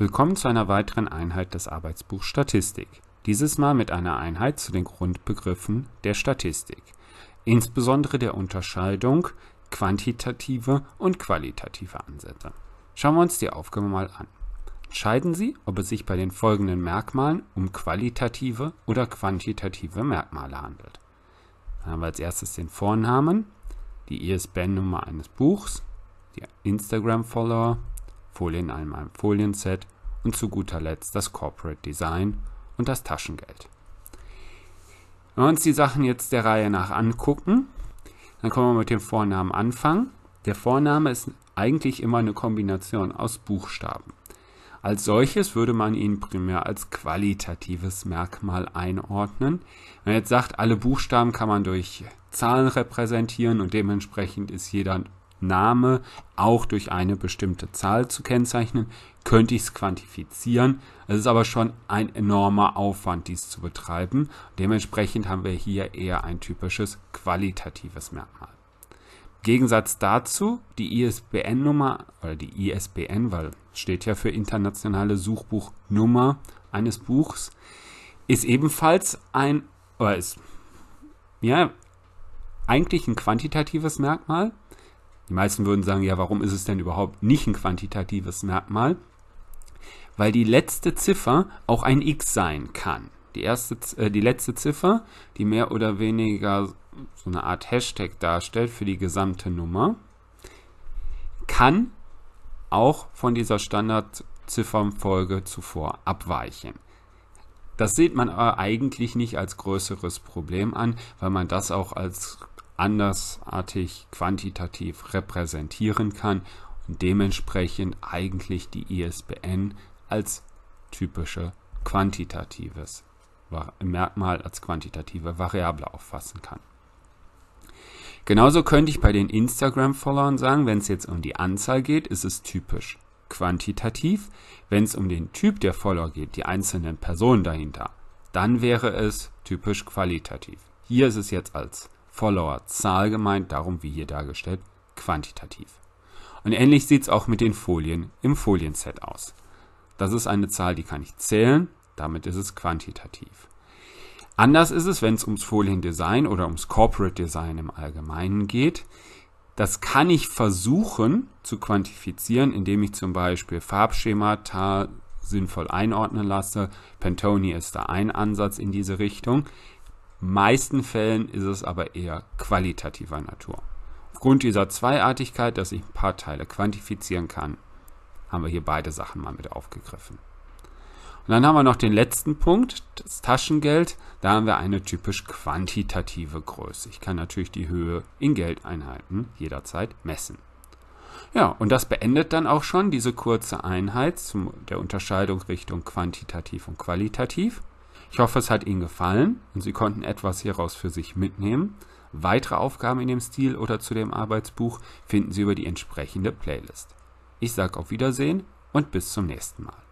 Willkommen zu einer weiteren Einheit des Arbeitsbuchs Statistik. Dieses Mal mit einer Einheit zu den Grundbegriffen der Statistik, insbesondere der Unterscheidung quantitative und qualitative Ansätze. Schauen wir uns die Aufgabe mal an. Entscheiden Sie, ob es sich bei den folgenden Merkmalen um qualitative oder quantitative Merkmale handelt. Dann haben wir als erstes den Vornamen, die ISBN-Nummer eines Buchs, die Instagram-Follower, Folien in einem Folienset und zu guter Letzt das Corporate Design und das Taschengeld. Wenn wir uns die Sachen jetzt der Reihe nach angucken, dann können wir mit dem Vornamen anfangen. Der Vorname ist eigentlich immer eine Kombination aus Buchstaben. Als solches würde man ihn primär als qualitatives Merkmal einordnen. Wenn man jetzt sagt, alle Buchstaben kann man durch Zahlen repräsentieren und dementsprechend ist jeder Name auch durch eine bestimmte Zahl zu kennzeichnen, könnte ich es quantifizieren. Es ist aber schon ein enormer Aufwand, dies zu betreiben. Dementsprechend haben wir hier eher ein typisches qualitatives Merkmal. Im Gegensatz dazu die ISBN-Nummer oder die ISBN, weil steht ja für internationale Suchbuchnummer eines Buchs, ist ebenfalls ein, oder ist, ja, eigentlich ein quantitatives Merkmal, die meisten würden sagen, ja, warum ist es denn überhaupt nicht ein quantitatives Merkmal? Weil die letzte Ziffer auch ein X sein kann. Die, erste, äh, die letzte Ziffer, die mehr oder weniger so eine Art Hashtag darstellt für die gesamte Nummer, kann auch von dieser Standardziffernfolge zuvor abweichen. Das sieht man aber äh, eigentlich nicht als größeres Problem an, weil man das auch als andersartig quantitativ repräsentieren kann und dementsprechend eigentlich die ISBN als typische quantitatives Merkmal, als quantitative Variable auffassen kann. Genauso könnte ich bei den Instagram-Followern sagen, wenn es jetzt um die Anzahl geht, ist es typisch quantitativ. Wenn es um den Typ der Follower geht, die einzelnen Personen dahinter, dann wäre es typisch qualitativ. Hier ist es jetzt als Follower-Zahl gemeint, darum wie hier dargestellt, quantitativ. Und ähnlich sieht es auch mit den Folien im Folienset aus. Das ist eine Zahl, die kann ich zählen, damit ist es quantitativ. Anders ist es, wenn es ums Foliendesign oder ums Corporate Design im Allgemeinen geht. Das kann ich versuchen zu quantifizieren, indem ich zum Beispiel Farbschemata sinnvoll einordnen lasse. Pantone ist da ein Ansatz in diese Richtung meisten Fällen ist es aber eher qualitativer Natur. Aufgrund dieser Zweiartigkeit, dass ich ein paar Teile quantifizieren kann, haben wir hier beide Sachen mal mit aufgegriffen. Und dann haben wir noch den letzten Punkt, das Taschengeld. Da haben wir eine typisch quantitative Größe. Ich kann natürlich die Höhe in Geldeinheiten jederzeit messen. Ja, und das beendet dann auch schon diese kurze Einheit zu der Unterscheidung Richtung quantitativ und qualitativ. Ich hoffe, es hat Ihnen gefallen und Sie konnten etwas hieraus für sich mitnehmen. Weitere Aufgaben in dem Stil oder zu dem Arbeitsbuch finden Sie über die entsprechende Playlist. Ich sage auf Wiedersehen und bis zum nächsten Mal.